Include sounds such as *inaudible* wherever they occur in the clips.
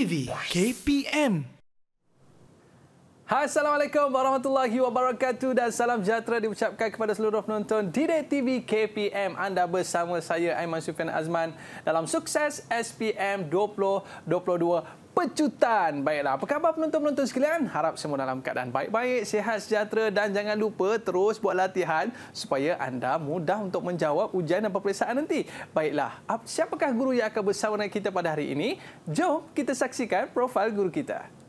TV KPM. Hai, Assalamualaikum warahmatullahi wabarakatuh dan salam sejahtera diucapkan kepada seluruh penonton di Didik TV KPM. Anda bersama saya Aiman Sufian Azman dalam sukses SPM 2022 pecutan. Baiklah, apa khabar penonton-penonton sekalian? Harap semua dalam keadaan baik-baik, sihat, sejahtera dan jangan lupa terus buat latihan supaya anda mudah untuk menjawab ujian dan peperiksaan nanti. Baiklah, siapakah guru yang akan bersama dengan kita pada hari ini? Jom kita saksikan profil guru kita.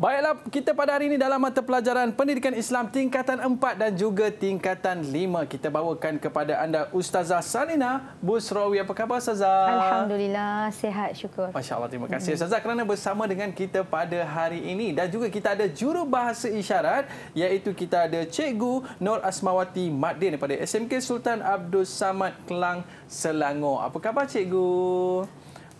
Baiklah, kita pada hari ini dalam mata pelajaran Pendidikan Islam tingkatan 4 dan juga tingkatan 5. Kita bawakan kepada anda Ustazah Salina Busrawi. Apa khabar Ustazah? Alhamdulillah, sehat syukur. Masya Allah, terima kasih hmm. Ustazah kerana bersama dengan kita pada hari ini. Dan juga kita ada juru bahasa isyarat iaitu kita ada Cikgu Nur Asmawati Maddin daripada SMK Sultan Abdul Samad Kelang, Selangor. Apa khabar Cikgu?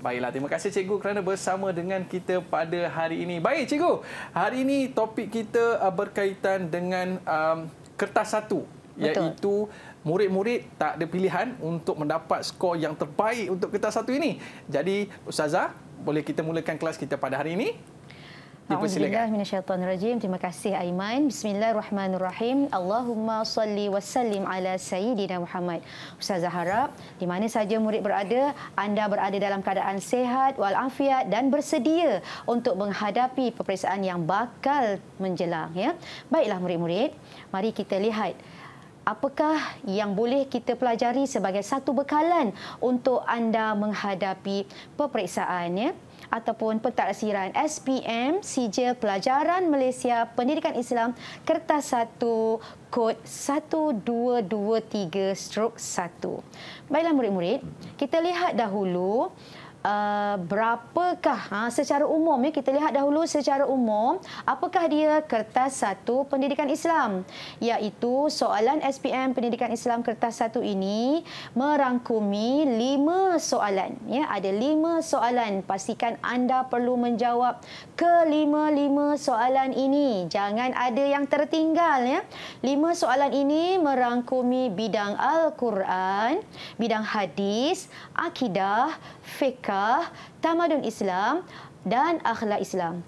Baiklah, terima kasih cikgu kerana bersama dengan kita pada hari ini. Baik cikgu, hari ini topik kita uh, berkaitan dengan um, kertas satu Betul. iaitu murid-murid tak ada pilihan untuk mendapat skor yang terbaik untuk kertas satu ini. Jadi Ustazah, boleh kita mulakan kelas kita pada hari ini? Alhamdulillah minasyaitan rajim. Terima kasih Aiman. Bismillahirrahmanirrahim. Allahumma salli wa sallim ala Sayyidina Muhammad. Ustazah harap di mana saja murid berada, anda berada dalam keadaan sehat, walafiat dan bersedia untuk menghadapi peperiksaan yang bakal menjelang. Ya, Baiklah murid-murid, mari kita lihat Apakah yang boleh kita pelajari sebagai satu bekalan untuk anda menghadapi peperiksaan? Ya? ataupun pentaksiran SPM Sijil Pelajaran Malaysia Pendidikan Islam Kertas 1 kod 1223 stroke 1. Baiklah murid-murid, kita lihat dahulu Uh, berapakah ha, secara umum ya kita lihat dahulu secara umum apakah dia kertas satu pendidikan Islam iaitu soalan SPM pendidikan Islam kertas satu ini merangkumi lima soalan ya ada lima soalan pastikan anda perlu menjawab kelima-lima soalan ini jangan ada yang tertinggal ya lima soalan ini merangkumi bidang al-Quran bidang hadis akidah fiqh fiqah, tamadun Islam dan akhlak Islam.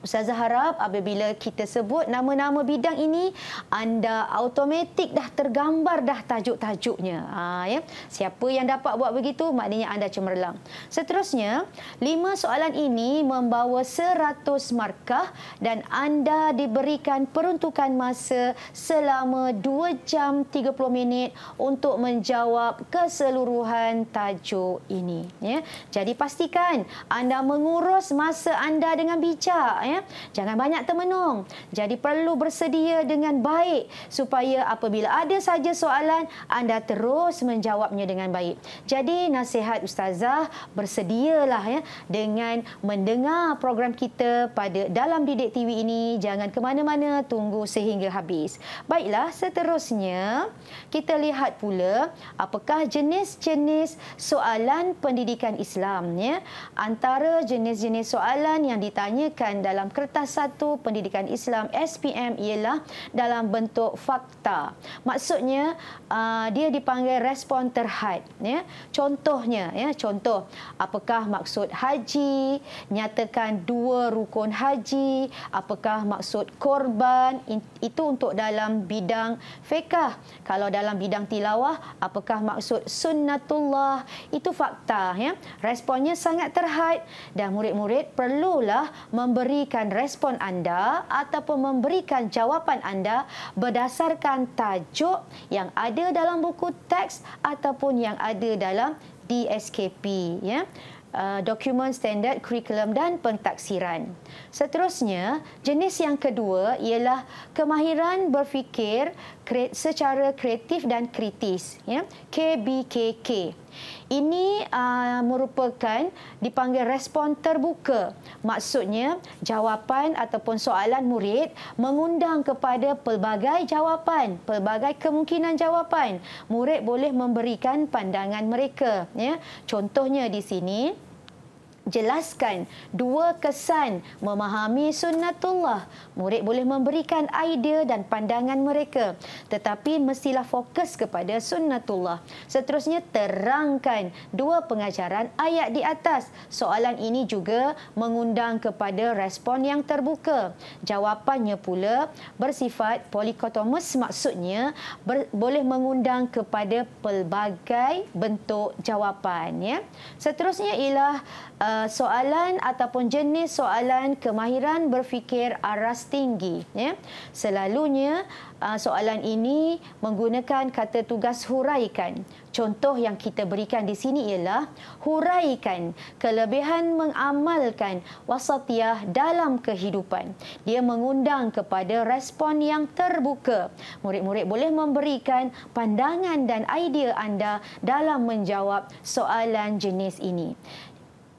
Ustazah harap apabila kita sebut nama-nama bidang ini, anda automatik dah tergambar dah tajuk-tajuknya. Ha, ya? Siapa yang dapat buat begitu, maknanya anda cemerlang. Seterusnya, lima soalan ini membawa 100 markah dan anda diberikan peruntukan masa selama 2 jam 30 minit untuk menjawab keseluruhan tajuk ini. Ya? Jadi pastikan anda mengurus masa anda dengan bijak. Ya? ya. Jangan banyak termenung. Jadi perlu bersedia dengan baik supaya apabila ada saja soalan anda terus menjawabnya dengan baik. Jadi nasihat ustazah bersedialah ya dengan mendengar program kita pada dalam Didik TV ini jangan ke mana-mana tunggu sehingga habis. Baiklah seterusnya kita lihat pula apakah jenis-jenis soalan pendidikan Islam ya. Antara jenis-jenis soalan yang ditanyakan dalam dalam kertas satu pendidikan Islam SPM ialah dalam bentuk fakta. Maksudnya uh, dia dipanggil respon terhad. Ya. Contohnya, ya, contoh apakah maksud haji, nyatakan dua rukun haji, apakah maksud korban, itu untuk dalam bidang fiqah. Kalau dalam bidang tilawah, apakah maksud sunnatullah, itu fakta. Ya. Responnya sangat terhad dan murid-murid perlulah memberi memberikan respon anda ataupun memberikan jawapan anda berdasarkan tajuk yang ada dalam buku teks ataupun yang ada dalam DSKP ya uh, dokumen standard kurikulum dan pentaksiran. Seterusnya, jenis yang kedua ialah kemahiran berfikir secara kreatif dan kritis, ya, KBKK. Ini uh, merupakan dipanggil respon terbuka. Maksudnya jawapan ataupun soalan murid mengundang kepada pelbagai jawapan, pelbagai kemungkinan jawapan. Murid boleh memberikan pandangan mereka. Ya. Contohnya di sini, jelaskan dua kesan memahami sunnatullah. Murid boleh memberikan idea dan pandangan mereka tetapi mestilah fokus kepada sunnatullah. Seterusnya terangkan dua pengajaran ayat di atas. Soalan ini juga mengundang kepada respon yang terbuka. Jawapannya pula bersifat polikotomus maksudnya ber, boleh mengundang kepada pelbagai bentuk jawapan ya. Seterusnya ialah Uh, soalan ataupun jenis soalan kemahiran berfikir aras tinggi. Ya. Selalunya uh, soalan ini menggunakan kata tugas huraikan. Contoh yang kita berikan di sini ialah huraikan kelebihan mengamalkan wasatiyah dalam kehidupan. Dia mengundang kepada respon yang terbuka. Murid-murid boleh memberikan pandangan dan idea anda dalam menjawab soalan jenis ini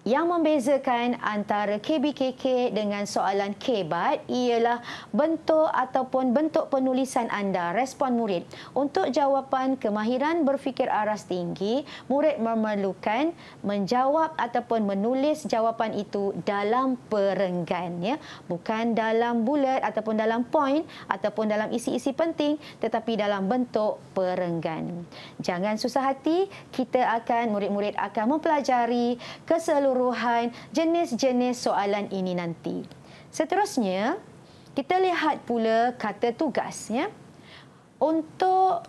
yang membezakan antara KBKK dengan soalan KBAT ialah bentuk ataupun bentuk penulisan anda, respon murid. Untuk jawapan kemahiran berfikir aras tinggi, murid memerlukan menjawab ataupun menulis jawapan itu dalam perenggan. Ya? Bukan dalam bulat ataupun dalam point ataupun dalam isi-isi penting tetapi dalam bentuk perenggan. Jangan susah hati, kita akan, murid-murid akan mempelajari keseluruhan keseluruhan jenis-jenis soalan ini nanti. Seterusnya, kita lihat pula kata tugas ya. Untuk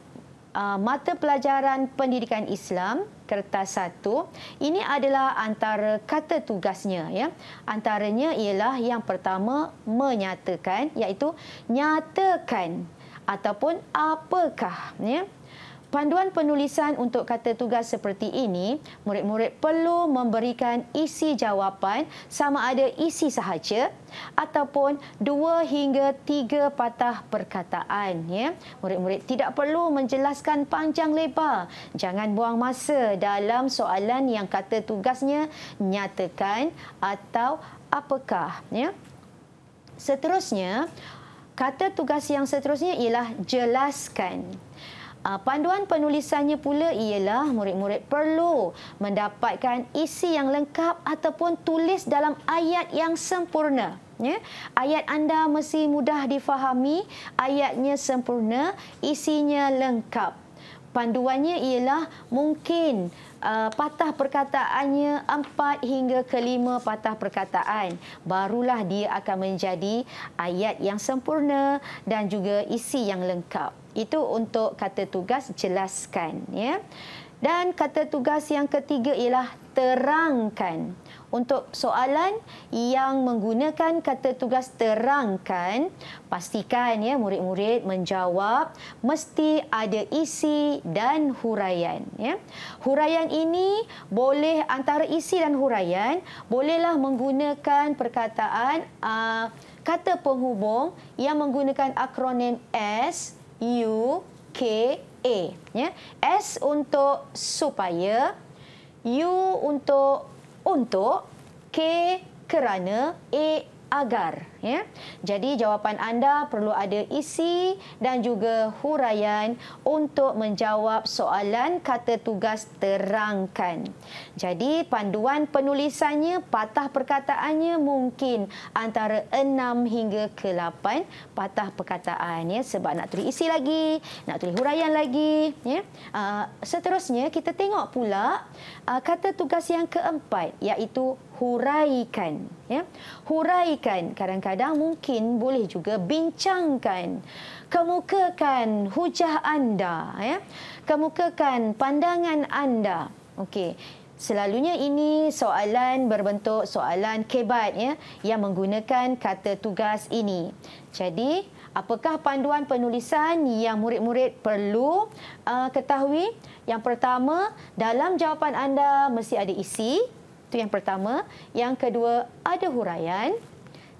uh, mata pelajaran pendidikan Islam kertas satu. ini adalah antara kata tugasnya ya. Antaranya ialah yang pertama menyatakan iaitu nyatakan ataupun apakah ya. Panduan penulisan untuk kata tugas seperti ini, murid-murid perlu memberikan isi jawapan sama ada isi sahaja ataupun dua hingga tiga patah perkataan. Ya. Murid-murid tidak perlu menjelaskan panjang lebar. Jangan buang masa dalam soalan yang kata tugasnya nyatakan atau apakah. Ya. Seterusnya, kata tugas yang seterusnya ialah jelaskan. Ah, panduan penulisannya pula ialah murid-murid perlu mendapatkan isi yang lengkap ataupun tulis dalam ayat yang sempurna. Ya? Ayat anda mesti mudah difahami, ayatnya sempurna, isinya lengkap. Panduannya ialah mungkin uh, patah perkataannya empat hingga kelima patah perkataan. Barulah dia akan menjadi ayat yang sempurna dan juga isi yang lengkap. Itu untuk kata tugas jelaskan. Ya. Dan kata tugas yang ketiga ialah terangkan. Untuk soalan yang menggunakan kata tugas terangkan, pastikan ya murid-murid menjawab mesti ada isi dan huraian. Ya. Huraian ini boleh antara isi dan huraian bolehlah menggunakan perkataan uh, kata penghubung yang menggunakan akronim S U K A ya S untuk supaya U untuk untuk K kerana A agar ya. Jadi jawapan anda perlu ada isi dan juga huraian untuk menjawab soalan kata tugas terangkan. Jadi panduan penulisannya patah perkataannya mungkin antara enam hingga ke lapan patah perkataan ya sebab nak tulis isi lagi, nak tulis huraian lagi ya. Aa, ah, seterusnya kita tengok pula aa, ah, kata tugas yang keempat iaitu huraikan ya huraikan kadang-kadang mungkin boleh juga bincangkan kemukakan hujah anda ya kemukakan pandangan anda okey selalunya ini soalan berbentuk soalan kebat ya yang menggunakan kata tugas ini jadi apakah panduan penulisan yang murid-murid perlu uh, ketahui yang pertama dalam jawapan anda mesti ada isi itu yang pertama. Yang kedua, ada huraian.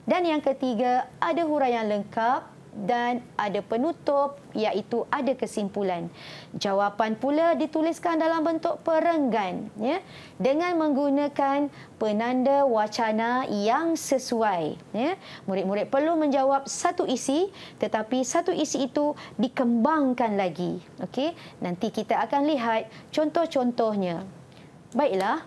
Dan yang ketiga, ada huraian lengkap dan ada penutup iaitu ada kesimpulan. Jawapan pula dituliskan dalam bentuk perenggan ya dengan menggunakan penanda wacana yang sesuai ya. Murid-murid perlu menjawab satu isi tetapi satu isi itu dikembangkan lagi. Okay, nanti kita akan lihat contoh-contohnya. Baiklah,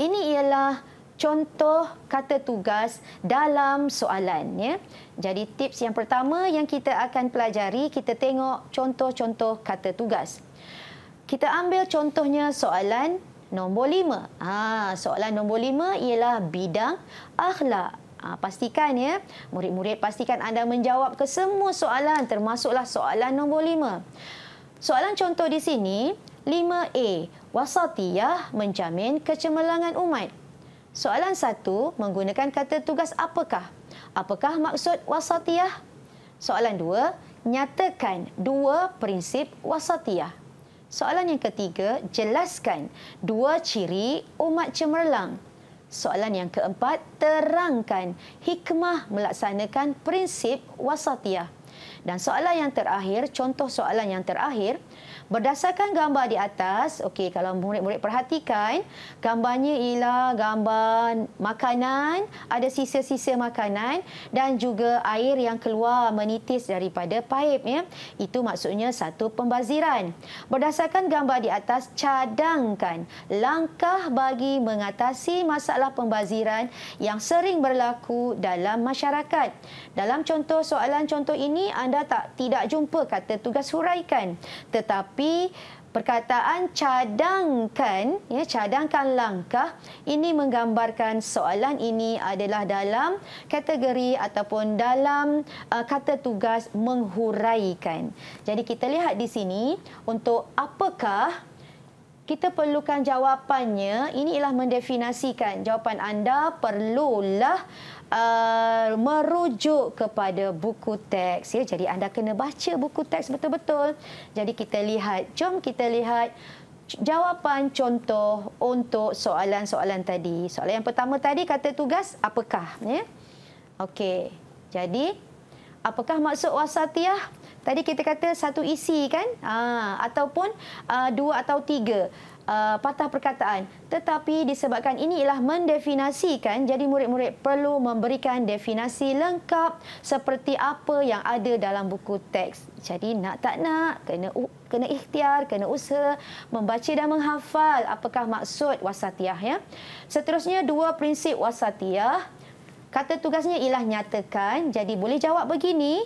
ini ialah contoh kata tugas dalam soalan. Ya. Jadi tips yang pertama yang kita akan pelajari, kita tengok contoh-contoh kata tugas. Kita ambil contohnya soalan nombor lima. Ha, soalan nombor lima ialah bidang akhlak. Ha, pastikan ya, murid-murid pastikan anda menjawab ke semua soalan termasuklah soalan nombor lima. Soalan contoh di sini, 5A wasatiyah menjamin kecemerlangan umat. Soalan satu menggunakan kata tugas apakah? Apakah maksud wasatiyah? Soalan dua, nyatakan dua prinsip wasatiyah. Soalan yang ketiga, jelaskan dua ciri umat cemerlang. Soalan yang keempat, terangkan hikmah melaksanakan prinsip wasatiyah. Dan soalan yang terakhir, contoh soalan yang terakhir, Berdasarkan gambar di atas, okey kalau murid-murid perhatikan, gambarnya ialah gambar makanan, ada sisa-sisa makanan dan juga air yang keluar menitis daripada paip ya. Itu maksudnya satu pembaziran. Berdasarkan gambar di atas, cadangkan langkah bagi mengatasi masalah pembaziran yang sering berlaku dalam masyarakat. Dalam contoh soalan contoh ini anda tak tidak jumpa kata tugas huraikan. Tetapi tetapi perkataan cadangkan ya cadangkan langkah ini menggambarkan soalan ini adalah dalam kategori ataupun dalam uh, kata tugas menghuraikan. Jadi kita lihat di sini untuk apakah kita perlukan jawapannya ini ialah mendefinisikan jawapan anda perlulah uh, merujuk kepada buku teks ya jadi anda kena baca buku teks betul-betul jadi kita lihat jom kita lihat jawapan contoh untuk soalan-soalan tadi soalan yang pertama tadi kata tugas apakah ya okey jadi apakah maksud wasatiyah tadi kita kata satu isi kan ha, ataupun uh, dua atau tiga uh, patah perkataan. Tetapi disebabkan ini ialah mendefinasikan, jadi murid-murid perlu memberikan definasi lengkap seperti apa yang ada dalam buku teks. Jadi nak tak nak, kena kena ikhtiar, kena usaha membaca dan menghafal apakah maksud wasatiyah. Ya. Seterusnya, dua prinsip wasatiyah. Kata tugasnya ialah nyatakan, jadi boleh jawab begini,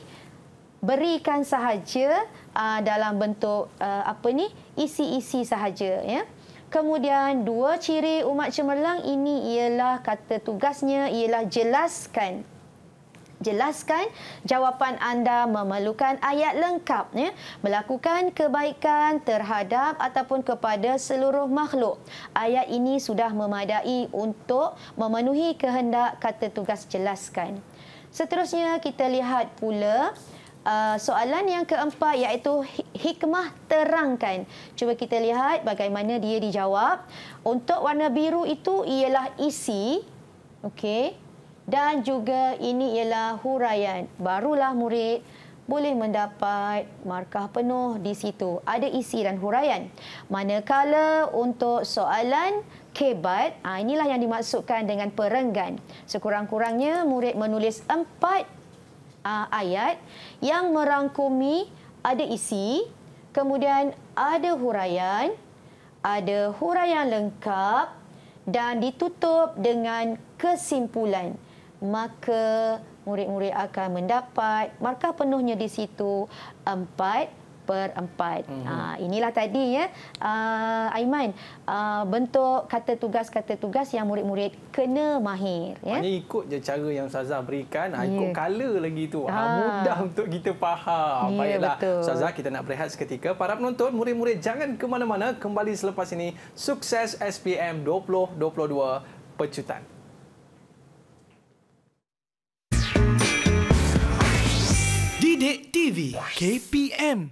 berikan sahaja uh, dalam bentuk uh, apa ni isi-isi sahaja ya. Kemudian dua ciri umat cemerlang ini ialah kata tugasnya ialah jelaskan jelaskan jawapan anda memerlukan ayat lengkap ya melakukan kebaikan terhadap ataupun kepada seluruh makhluk ayat ini sudah memadai untuk memenuhi kehendak kata tugas jelaskan seterusnya kita lihat pula uh, Uh, soalan yang keempat iaitu hikmah terangkan. Cuba kita lihat bagaimana dia dijawab. Untuk warna biru itu ialah isi. Okey. Dan juga ini ialah huraian. Barulah murid boleh mendapat markah penuh di situ. Ada isi dan huraian. Manakala untuk soalan kebat, ah, inilah yang dimaksudkan dengan perenggan. Sekurang-kurangnya murid menulis empat uh, ayat yang merangkumi ada isi, kemudian ada huraian, ada huraian lengkap dan ditutup dengan kesimpulan. Maka murid-murid akan mendapat markah penuhnya di situ 4 perempat. Mm-hmm. Ha, inilah tadi ya, uh, Aiman, uh, bentuk kata tugas-kata tugas yang murid-murid kena mahir. Ya? Maknanya ikut je cara yang Ustazah berikan, yeah. ikut color ya. lagi itu. Ha. Mudah untuk kita faham. Yeah, Baiklah, Ustazah kita nak berehat seketika. Para penonton, murid-murid jangan ke mana-mana. Kembali selepas ini, sukses SPM 2022 pecutan. Didik TV KPM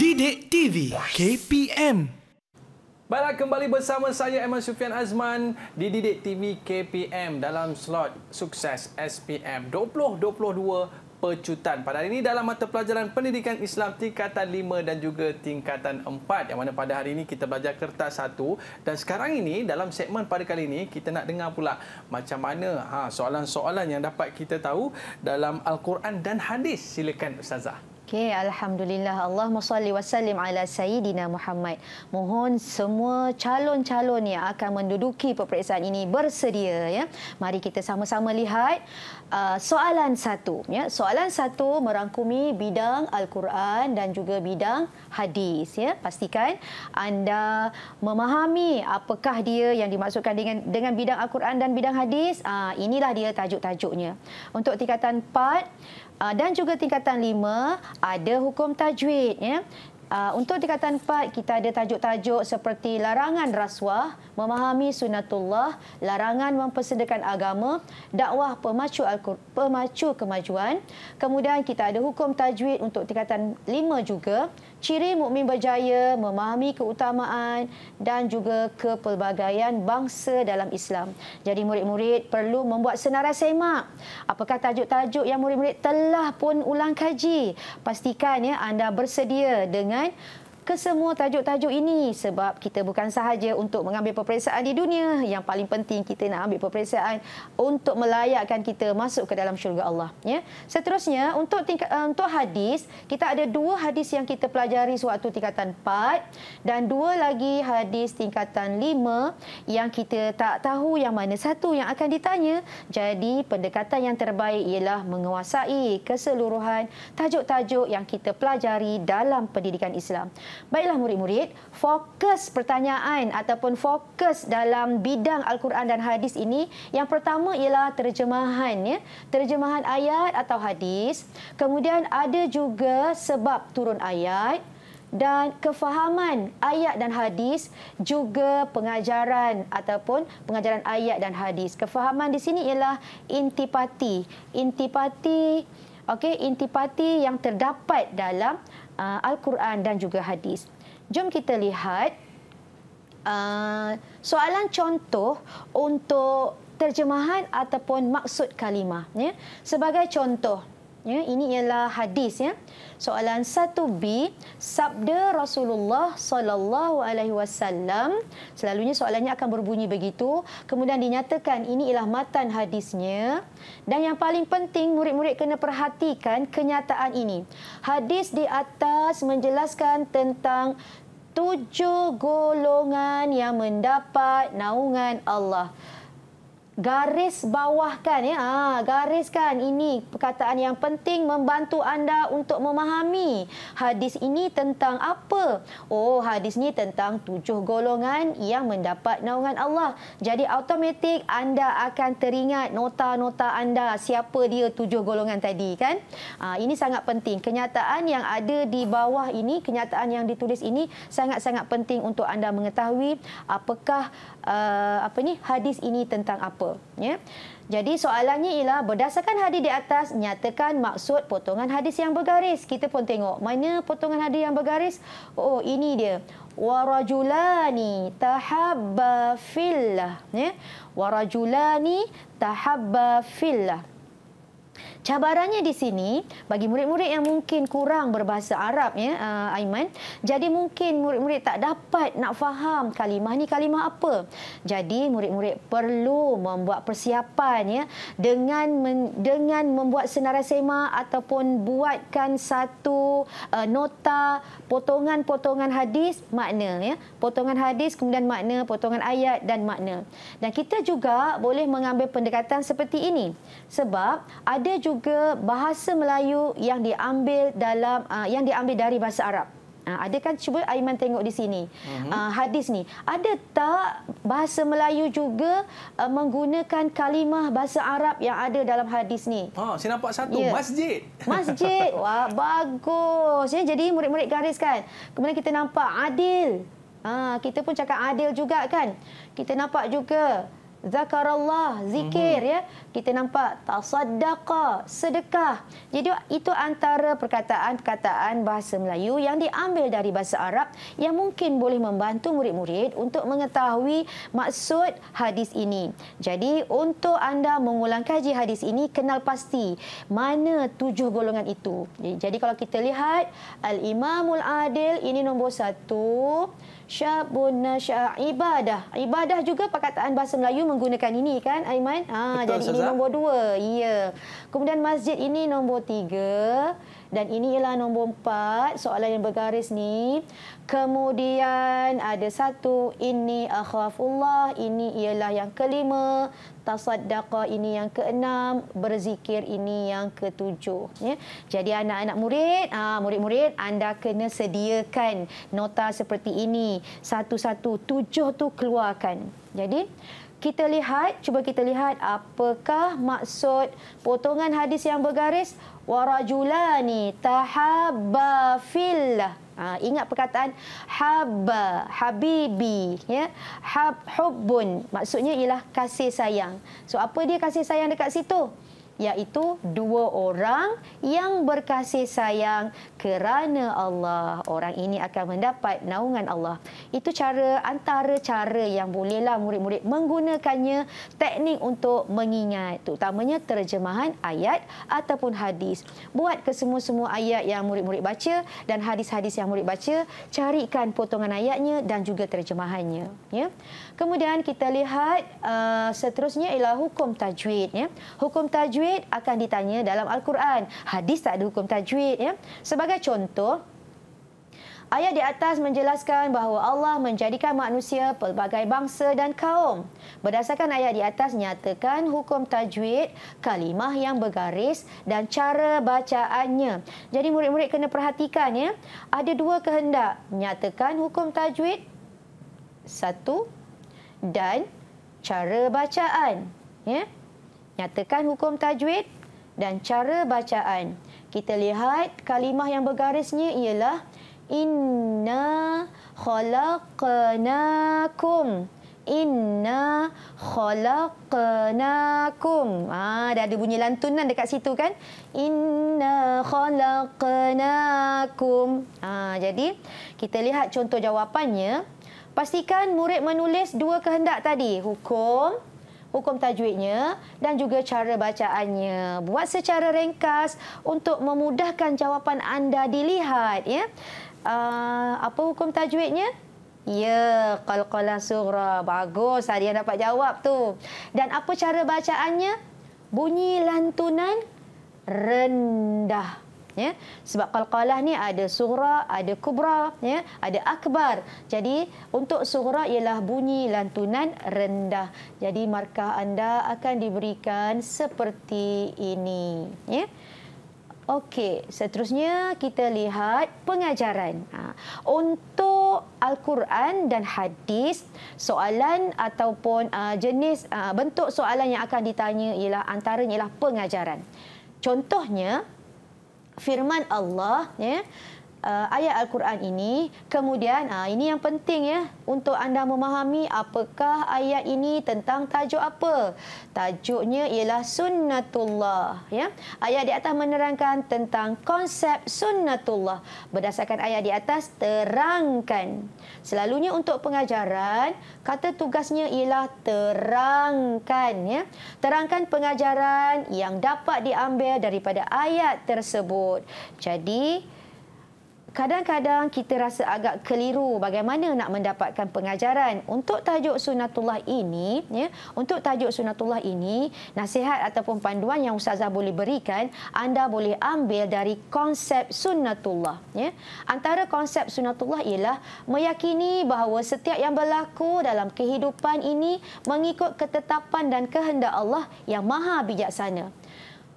Didik TV KPM. Baiklah, kembali bersama saya Emang Sufian Azman di Didik TV KPM dalam slot sukses SPM 2022 Pecutan. Pada hari ini dalam mata pelajaran pendidikan Islam tingkatan 5 dan juga tingkatan 4 yang mana pada hari ini kita belajar kertas 1 dan sekarang ini dalam segmen pada kali ini kita nak dengar pula macam mana ha, soalan-soalan yang dapat kita tahu dalam Al-Quran dan Hadis. Silakan Ustazah. Okey, alhamdulillah Allah salli wa sallim ala sayyidina Muhammad. Mohon semua calon-calon yang akan menduduki peperiksaan ini bersedia ya. Mari kita sama-sama lihat uh, soalan satu. ya. Soalan satu merangkumi bidang al-Quran dan juga bidang hadis ya. Pastikan anda memahami apakah dia yang dimaksudkan dengan dengan bidang al-Quran dan bidang hadis. Ah, inilah dia tajuk-tajuknya. Untuk tingkatan 4 Ah, dan juga tingkatan 5 ada hukum tajwid ya. Uh, untuk tingkatan 4 kita ada tajuk-tajuk seperti larangan rasuah, memahami sunatullah, larangan mempersendakan agama, dakwah pemacu pemacu kemajuan. Kemudian kita ada hukum tajwid untuk tingkatan lima juga. Ciri mukmin berjaya memahami keutamaan dan juga kepelbagaian bangsa dalam Islam. Jadi murid-murid perlu membuat senarai semak. Apakah tajuk-tajuk yang murid-murid telah pun ulang kaji? Pastikan ya anda bersedia dengan kesemua tajuk-tajuk ini sebab kita bukan sahaja untuk mengambil peperiksaan di dunia. Yang paling penting kita nak ambil peperiksaan untuk melayakkan kita masuk ke dalam syurga Allah. Ya. Seterusnya, untuk tingkat, eh, untuk hadis, kita ada dua hadis yang kita pelajari sewaktu tingkatan 4 dan dua lagi hadis tingkatan 5 yang kita tak tahu yang mana satu yang akan ditanya. Jadi, pendekatan yang terbaik ialah menguasai keseluruhan tajuk-tajuk yang kita pelajari dalam pendidikan Islam. Baiklah murid-murid, fokus pertanyaan ataupun fokus dalam bidang Al-Quran dan hadis ini yang pertama ialah terjemahan ya, terjemahan ayat atau hadis. Kemudian ada juga sebab turun ayat dan kefahaman ayat dan hadis juga pengajaran ataupun pengajaran ayat dan hadis. Kefahaman di sini ialah intipati. Intipati okey intipati yang terdapat dalam uh, Al-Quran dan juga hadis. Jom kita lihat uh, soalan contoh untuk terjemahan ataupun maksud kalimah. Ya. Sebagai contoh, Ya, ini ialah hadis ya. Soalan 1B, sabda Rasulullah sallallahu alaihi wasallam, selalunya soalannya akan berbunyi begitu, kemudian dinyatakan ini ialah matan hadisnya dan yang paling penting murid-murid kena perhatikan kenyataan ini. Hadis di atas menjelaskan tentang tujuh golongan yang mendapat naungan Allah garis bawahkan ya ah gariskan ini perkataan yang penting membantu anda untuk memahami hadis ini tentang apa oh hadis ni tentang tujuh golongan yang mendapat naungan Allah jadi automatik anda akan teringat nota-nota anda siapa dia tujuh golongan tadi kan ah ini sangat penting kenyataan yang ada di bawah ini kenyataan yang ditulis ini sangat-sangat penting untuk anda mengetahui apakah uh, apa ni hadis ini tentang apa Ya? Jadi soalannya ialah berdasarkan hadis di atas nyatakan maksud potongan hadis yang bergaris. Kita pun tengok mana potongan hadis yang bergaris. Oh ini dia. Warajulani tahabba fillah. Ya? Warajulani tahabba fillah. Cabarannya di sini bagi murid-murid yang mungkin kurang berbahasa Arab ya uh, Aiman. Jadi mungkin murid-murid tak dapat nak faham kalimah ni kalimah apa. Jadi murid-murid perlu membuat persiapan ya dengan men, dengan membuat senarai sema ataupun buatkan satu uh, nota potongan-potongan hadis makna ya potongan hadis kemudian makna potongan ayat dan makna dan kita juga boleh mengambil pendekatan seperti ini sebab ada juga bahasa Melayu yang diambil dalam ah, yang diambil dari bahasa Arab Ah, ada kan cuba Aiman tengok di sini uh-huh. uh, hadis ni ada tak bahasa Melayu juga uh, menggunakan kalimah bahasa Arab yang ada dalam hadis ni ha oh, saya nampak satu yeah. masjid *laughs* masjid wah bagus ya jadi murid-murid garis kan kemudian kita nampak adil ha uh, kita pun cakap adil juga kan kita nampak juga zakarullah zikir uh-huh. ya kita nampak tasaddaqa sedekah. Jadi itu antara perkataan-perkataan bahasa Melayu yang diambil dari bahasa Arab yang mungkin boleh membantu murid-murid untuk mengetahui maksud hadis ini. Jadi untuk anda mengulang kaji hadis ini kenal pasti mana tujuh golongan itu. Jadi kalau kita lihat al-Imamul Adil ini nombor satu. Syabun nasya ibadah. Ibadah juga perkataan bahasa Melayu menggunakan ini kan Aiman? Ha, Betul, jadi Hamzah. nombor dua. Ya. Kemudian masjid ini nombor tiga. Dan ini ialah nombor empat. Soalan yang bergaris ni. Kemudian ada satu. Ini akhafullah. Ini ialah yang kelima. Tasaddaqah ini yang keenam. Berzikir ini yang ketujuh. Ya. Jadi anak-anak murid. Ah, murid-murid. Anda kena sediakan nota seperti ini. Satu-satu. Tujuh tu keluarkan. Jadi kita lihat, cuba kita lihat apakah maksud potongan hadis yang bergaris warajulani tahabba fillah. Ha, ingat perkataan haba habibi, ya. Hab hubbun maksudnya ialah kasih sayang. So apa dia kasih sayang dekat situ? iaitu dua orang yang berkasih sayang kerana Allah. Orang ini akan mendapat naungan Allah. Itu cara antara cara yang bolehlah murid-murid menggunakannya teknik untuk mengingat terutamanya terjemahan ayat ataupun hadis. Buat ke semua-semua ayat yang murid-murid baca dan hadis-hadis yang murid baca, carikan potongan ayatnya dan juga terjemahannya. Ya. Yeah. Kemudian kita lihat uh, seterusnya ialah hukum tajwid. Ya. Hukum tajwid akan ditanya dalam Al-Quran. Hadis tak ada hukum tajwid. Ya. Sebagai contoh, Ayat di atas menjelaskan bahawa Allah menjadikan manusia pelbagai bangsa dan kaum. Berdasarkan ayat di atas nyatakan hukum tajwid, kalimah yang bergaris dan cara bacaannya. Jadi murid-murid kena perhatikan ya. Ada dua kehendak, nyatakan hukum tajwid. Satu, dan cara bacaan. Ya? Nyatakan hukum tajwid dan cara bacaan. Kita lihat kalimah yang bergarisnya ialah Inna khalaqanakum Inna khalaqanakum ha, dah ada bunyi lantunan dekat situ kan? Inna khalaqanakum ha, jadi kita lihat contoh jawapannya. Pastikan murid menulis dua kehendak tadi, hukum, hukum tajwidnya dan juga cara bacaannya. Buat secara ringkas untuk memudahkan jawapan anda dilihat. Ya. Uh, apa hukum tajwidnya? Ya, qalqalah surah Bagus, hari dapat jawab tu. Dan apa cara bacaannya? Bunyi lantunan rendah ya sebab qalqalah ni ada sughra ada kubra ya ada akbar jadi untuk sughra ialah bunyi lantunan rendah jadi markah anda akan diberikan seperti ini ya Okey, seterusnya kita lihat pengajaran. Ha. Untuk Al-Quran dan hadis, soalan ataupun ha, jenis ha, bentuk soalan yang akan ditanya ialah antaranya ialah pengajaran. Contohnya, firman Allah ya uh, ayat al-Quran ini kemudian uh, ini yang penting ya untuk anda memahami apakah ayat ini tentang tajuk apa tajuknya ialah sunnatullah ya ayat di atas menerangkan tentang konsep sunnatullah berdasarkan ayat di atas terangkan selalunya untuk pengajaran kata tugasnya ialah terangkan ya terangkan pengajaran yang dapat diambil daripada ayat tersebut jadi Kadang-kadang kita rasa agak keliru bagaimana nak mendapatkan pengajaran untuk tajuk sunatullah ini ya untuk tajuk sunatullah ini nasihat ataupun panduan yang ustazah boleh berikan anda boleh ambil dari konsep sunatullah ya antara konsep sunatullah ialah meyakini bahawa setiap yang berlaku dalam kehidupan ini mengikut ketetapan dan kehendak Allah yang maha bijaksana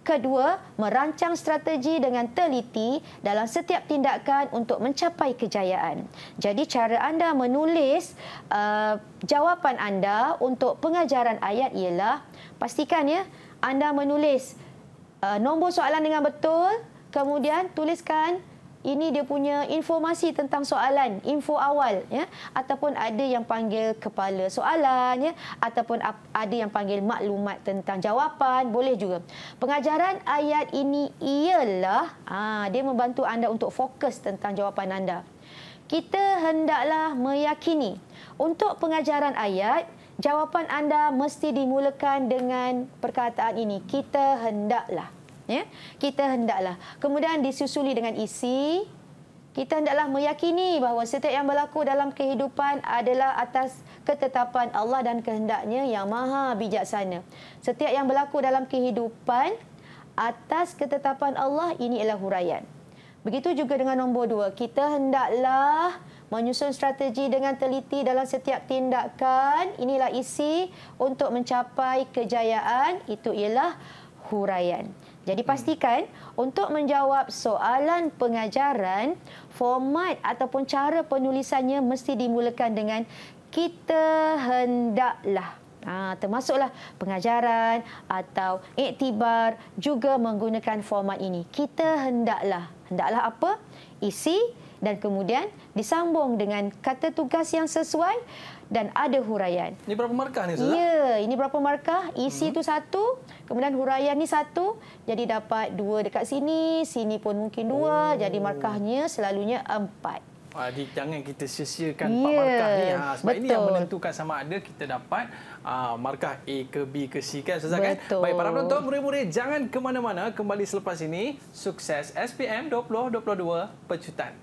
Kedua, merancang strategi dengan teliti dalam setiap tindakan untuk mencapai kejayaan. Jadi cara anda menulis uh, jawapan anda untuk pengajaran ayat ialah pastikan ya anda menulis uh, nombor soalan dengan betul, kemudian tuliskan ini dia punya informasi tentang soalan, info awal ya ataupun ada yang panggil kepala soalan ya ataupun ada yang panggil maklumat tentang jawapan boleh juga. Pengajaran ayat ini ialah aa, ah, dia membantu anda untuk fokus tentang jawapan anda. Kita hendaklah meyakini untuk pengajaran ayat jawapan anda mesti dimulakan dengan perkataan ini kita hendaklah ya kita hendaklah kemudian disusuli dengan isi kita hendaklah meyakini bahawa setiap yang berlaku dalam kehidupan adalah atas ketetapan Allah dan kehendaknya yang maha bijaksana. Setiap yang berlaku dalam kehidupan atas ketetapan Allah ini ialah huraian. Begitu juga dengan nombor dua. Kita hendaklah menyusun strategi dengan teliti dalam setiap tindakan. Inilah isi untuk mencapai kejayaan. Itu ialah huraian. Jadi hmm. pastikan hmm. untuk menjawab soalan pengajaran, format ataupun cara penulisannya mesti dimulakan dengan kita hendaklah. Ha, termasuklah pengajaran atau iktibar juga menggunakan format ini. Kita hendaklah. Hendaklah apa? Isi dan kemudian disambung dengan kata tugas yang sesuai dan ada huraian. Ini berapa markah ni, Ustaz? Ya, ini berapa markah? Isi hmm. tu satu, kemudian huraian ni satu. Jadi dapat dua dekat sini, sini pun mungkin dua. Oh. Jadi markahnya selalunya empat. Adik, jangan kita sia-siakan empat yeah, markah ni. Ha, sebab betul. ini yang menentukan sama ada kita dapat uh, markah A ke B ke C kan. kan? Betul. kan? Baik, para penonton, murid-murid, jangan ke mana-mana. Kembali selepas ini, sukses SPM 2022 Pecutan.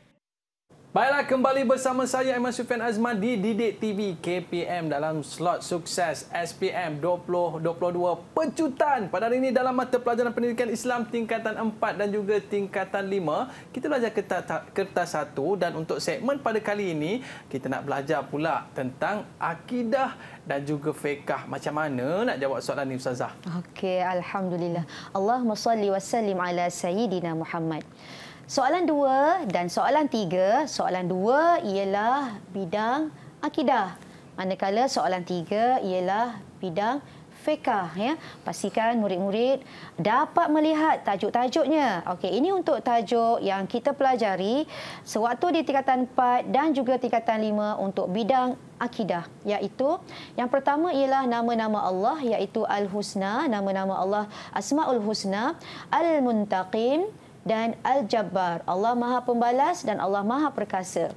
Baiklah, kembali bersama saya Aiman Sufian Azman di Didik TV KPM dalam slot sukses SPM 2022 Pecutan. Pada hari ini dalam mata pelajaran pendidikan Islam tingkatan 4 dan juga tingkatan 5, kita belajar kertas, kertas 1 dan untuk segmen pada kali ini, kita nak belajar pula tentang akidah dan juga fiqah macam mana nak jawab soalan ni ustazah okey alhamdulillah allahumma salli wa sallim ala sayyidina muhammad Soalan dua dan soalan tiga. Soalan dua ialah bidang akidah. Manakala soalan tiga ialah bidang fiqah. Ya. Pastikan murid-murid dapat melihat tajuk-tajuknya. Okey, ini untuk tajuk yang kita pelajari sewaktu di tingkatan empat dan juga tingkatan lima untuk bidang akidah iaitu yang pertama ialah nama-nama Allah iaitu Al-Husna, nama-nama Allah Asmaul Husna, Al-Muntaqim, dan Al-Jabbar. Allah Maha Pembalas dan Allah Maha Perkasa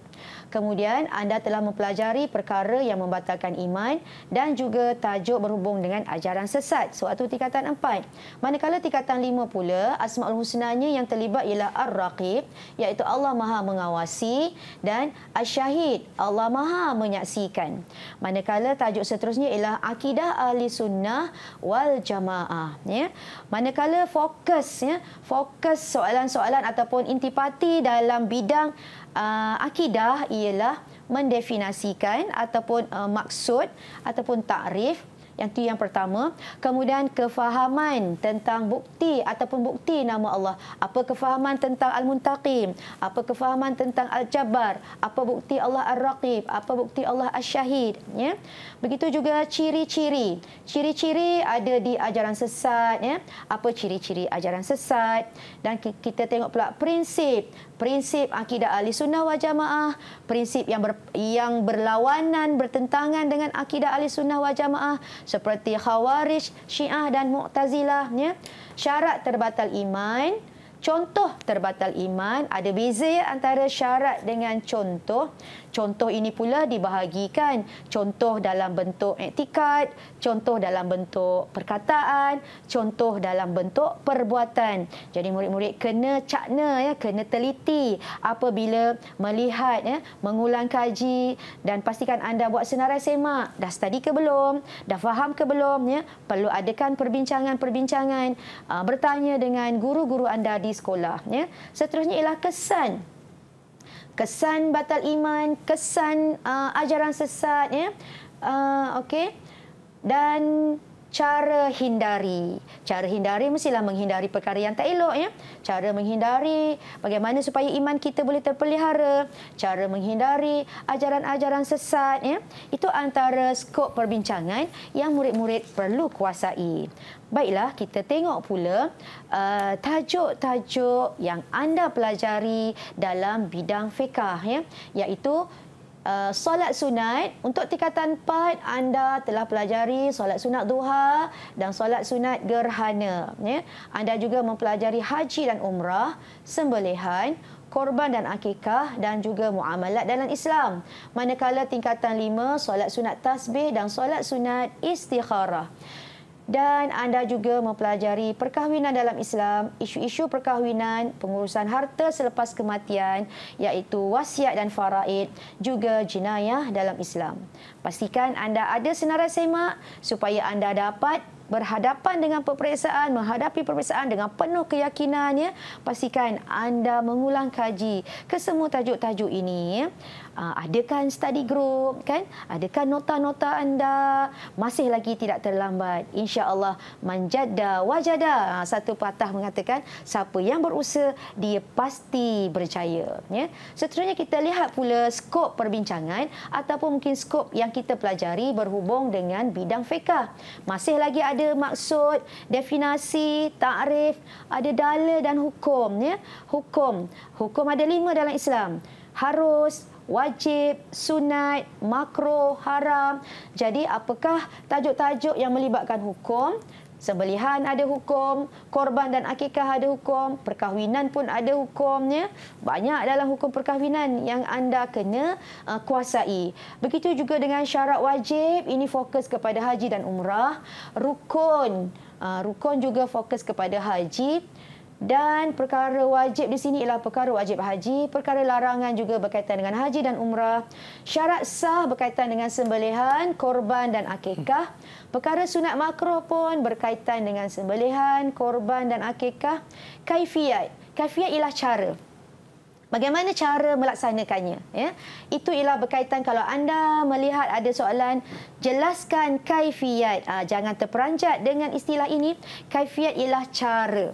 kemudian anda telah mempelajari perkara yang membatalkan iman dan juga tajuk berhubung dengan ajaran sesat sewaktu tingkatan empat. Manakala tingkatan lima pula, Asma'ul Husnanya yang terlibat ialah Ar-Raqib iaitu Allah Maha Mengawasi dan Asyahid, Allah Maha Menyaksikan. Manakala tajuk seterusnya ialah Akidah Ahli Sunnah Wal Jamaah. Ya? Manakala fokus, ya? fokus soalan-soalan ataupun intipati dalam bidang uh, akidah ialah mendefinisikan ataupun uh, maksud ataupun takrif yang itu yang pertama kemudian kefahaman tentang bukti ataupun bukti nama Allah apa kefahaman tentang al-muntaqim apa kefahaman tentang al-jabbar apa bukti Allah ar-raqib apa bukti Allah asy-syahid ya begitu juga ciri-ciri ciri-ciri ada di ajaran sesat ya apa ciri-ciri ajaran sesat dan kita tengok pula prinsip prinsip akidah ahli sunnah wal jamaah, prinsip yang ber, yang berlawanan, bertentangan dengan akidah ahli sunnah wal jamaah seperti khawarij, syiah dan mu'tazilah. Ya. Syarat terbatal iman, contoh terbatal iman, ada beza ya antara syarat dengan contoh. Contoh ini pula dibahagikan. Contoh dalam bentuk etikat, contoh dalam bentuk perkataan, contoh dalam bentuk perbuatan. Jadi murid-murid kena cakna, ya, kena teliti apabila melihat, ya, mengulang kaji dan pastikan anda buat senarai semak. Dah study ke belum? Dah faham ke belum? Ya? Perlu adakan perbincangan-perbincangan, ah, bertanya dengan guru-guru anda di sekolah. Ya? Seterusnya ialah kesan kesan batal iman, kesan uh, ajaran sesat ya. Uh, okay. Dan cara hindari. Cara hindari mestilah menghindari perkara yang tak elok. Ya? Cara menghindari bagaimana supaya iman kita boleh terpelihara. Cara menghindari ajaran-ajaran sesat. Ya? Itu antara skop perbincangan yang murid-murid perlu kuasai. Baiklah, kita tengok pula uh, tajuk-tajuk uh, yang anda pelajari dalam bidang fiqah. Ya? Iaitu uh, solat sunat. Untuk tingkatan 4, anda telah pelajari solat sunat duha dan solat sunat gerhana. Ya. Anda juga mempelajari haji dan umrah, sembelihan, korban dan akikah dan juga muamalat dalam Islam. Manakala tingkatan lima solat sunat tasbih dan solat sunat istikharah dan anda juga mempelajari perkahwinan dalam Islam, isu-isu perkahwinan, pengurusan harta selepas kematian iaitu wasiat dan faraid, juga jenayah dalam Islam. Pastikan anda ada senarai semak supaya anda dapat berhadapan dengan peperiksaan, menghadapi peperiksaan dengan penuh keyakinannya, pastikan anda mengulang kaji kesemua tajuk-tajuk ini uh, adakan study group kan adakan nota-nota anda masih lagi tidak terlambat insyaallah manjada wajada ah, satu patah mengatakan siapa yang berusaha dia pasti berjaya ya seterusnya kita lihat pula skop perbincangan ataupun mungkin skop yang kita pelajari berhubung dengan bidang fiqah masih lagi ada maksud definisi, takrif ada dalil dan hukum ya hukum hukum ada lima dalam Islam harus wajib, sunat, makro, haram. Jadi apakah tajuk-tajuk yang melibatkan hukum? Sembelihan ada hukum, korban dan akikah ada hukum, perkahwinan pun ada hukumnya. Banyak dalam hukum perkahwinan yang anda kena uh, kuasai. Begitu juga dengan syarat wajib, ini fokus kepada haji dan umrah. Rukun, uh, rukun juga fokus kepada haji. Dan perkara wajib di sini ialah perkara wajib haji, perkara larangan juga berkaitan dengan haji dan umrah, syarat sah berkaitan dengan sembelihan, korban dan akikah, perkara sunat makro pun berkaitan dengan sembelihan, korban dan akikah, kaifiyat, kaifiyat ialah cara. Bagaimana cara melaksanakannya? Ya? Itu ialah berkaitan kalau anda melihat ada soalan, jelaskan kaifiyat. Ha, ah, jangan terperanjat dengan istilah ini. kaifiyat ialah cara.